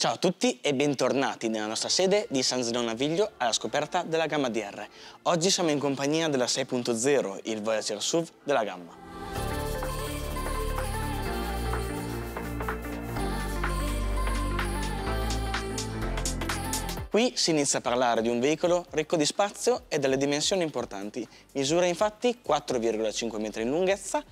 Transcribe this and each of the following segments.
Ciao a tutti e bentornati nella nostra sede di San Zeno Naviglio alla scoperta della gamma DR. Oggi siamo in compagnia della 6.0, il Voyager SUV della gamma. Qui si inizia a parlare di un veicolo ricco di spazio e delle dimensioni importanti. Misura infatti 4,5 metri in lunghezza,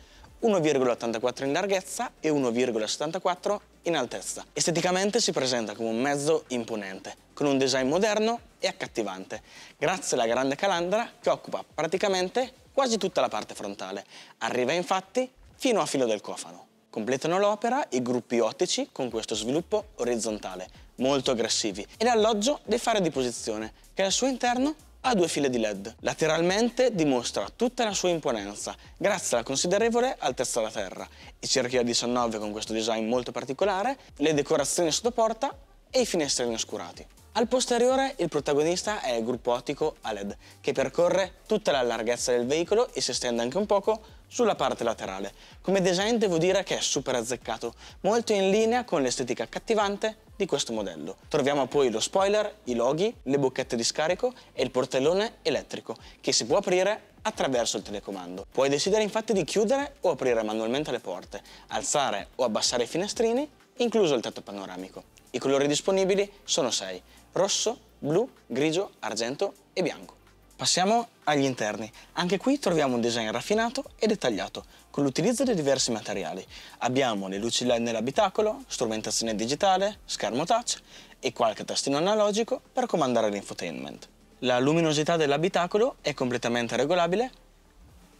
1,84 in larghezza e 1,74 in altezza. Esteticamente si presenta come un mezzo imponente, con un design moderno e accattivante, grazie alla grande calandra che occupa praticamente quasi tutta la parte frontale. Arriva infatti fino a filo del cofano. Completano l'opera i gruppi ottici con questo sviluppo orizzontale, molto aggressivi, e l'alloggio dei fari di posizione, che al suo interno ha due file di LED. Lateralmente dimostra tutta la sua imponenza, grazie alla considerevole altezza da terra, i cerchi a 19 con questo design molto particolare, le decorazioni sottoporta e i finestrini oscurati. Al posteriore il protagonista è il gruppo ottico a LED, che percorre tutta la larghezza del veicolo e si estende anche un poco sulla parte laterale. Come design devo dire che è super azzeccato, molto in linea con l'estetica accattivante di questo modello. Troviamo poi lo spoiler, i loghi, le bocchette di scarico e il portellone elettrico che si può aprire attraverso il telecomando. Puoi decidere infatti di chiudere o aprire manualmente le porte, alzare o abbassare i finestrini, incluso il tetto panoramico. I colori disponibili sono 6, rosso, blu, grigio, argento e bianco. Passiamo agli interni. Anche qui troviamo un design raffinato e dettagliato, con l'utilizzo di diversi materiali. Abbiamo le luci LED nell'abitacolo, strumentazione digitale, schermo touch e qualche tastino analogico per comandare l'infotainment. La luminosità dell'abitacolo è completamente regolabile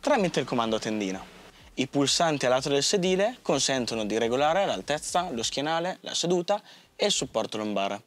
tramite il comando tendina. I pulsanti a lato del sedile consentono di regolare l'altezza, lo schienale, la seduta e il supporto lombare.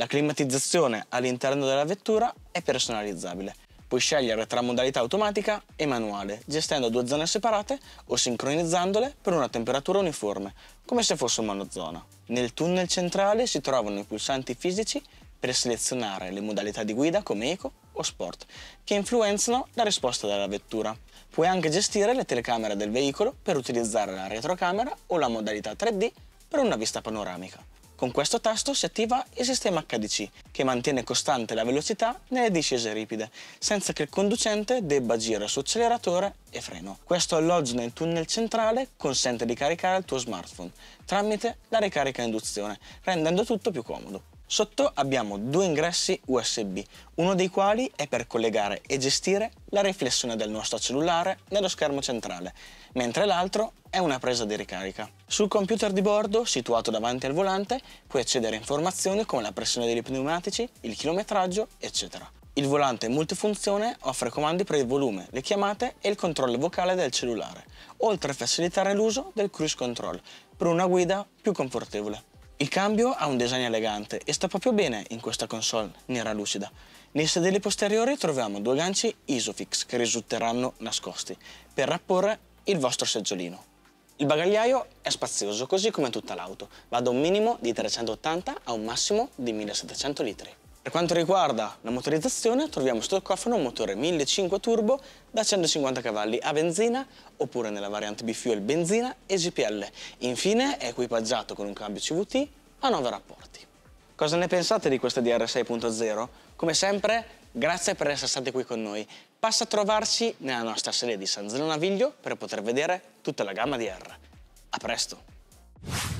La climatizzazione all'interno della vettura è personalizzabile. Puoi scegliere tra modalità automatica e manuale, gestendo due zone separate o sincronizzandole per una temperatura uniforme, come se fosse un monozona. Nel tunnel centrale si trovano i pulsanti fisici per selezionare le modalità di guida come eco o sport, che influenzano la risposta della vettura. Puoi anche gestire le telecamere del veicolo per utilizzare la retrocamera o la modalità 3D per una vista panoramica. Con questo tasto si attiva il sistema HDC, che mantiene costante la velocità nelle discese ripide, senza che il conducente debba agire su acceleratore e freno. Questo alloggio nel tunnel centrale consente di caricare il tuo smartphone tramite la ricarica a induzione, rendendo tutto più comodo. Sotto abbiamo due ingressi USB, uno dei quali è per collegare e gestire la riflessione del nostro cellulare nello schermo centrale, mentre l'altro è una presa di ricarica. Sul computer di bordo, situato davanti al volante, puoi accedere a informazioni come la pressione degli pneumatici, il chilometraggio, eccetera. Il volante multifunzione offre comandi per il volume, le chiamate e il controllo vocale del cellulare, oltre a facilitare l'uso del cruise control per una guida più confortevole. Il cambio ha un design elegante e sta proprio bene in questa console nera lucida. Nei sedili posteriori troviamo due ganci Isofix che risulteranno nascosti per rapporre il vostro seggiolino. Il bagagliaio è spazioso, così come tutta l'auto, va da un minimo di 380 a un massimo di 1700 litri. Per quanto riguarda la motorizzazione, troviamo sul cofano un motore 1.500 turbo da 150 cavalli a benzina oppure nella variante B-Fuel benzina e GPL. Infine è equipaggiato con un cambio CVT a 9 rapporti. Cosa ne pensate di questa DR 6.0? Come sempre, grazie per essere stati qui con noi. Passa a trovarci nella nostra sede di San Zeno Naviglio per poter vedere tutta la gamma DR. A presto!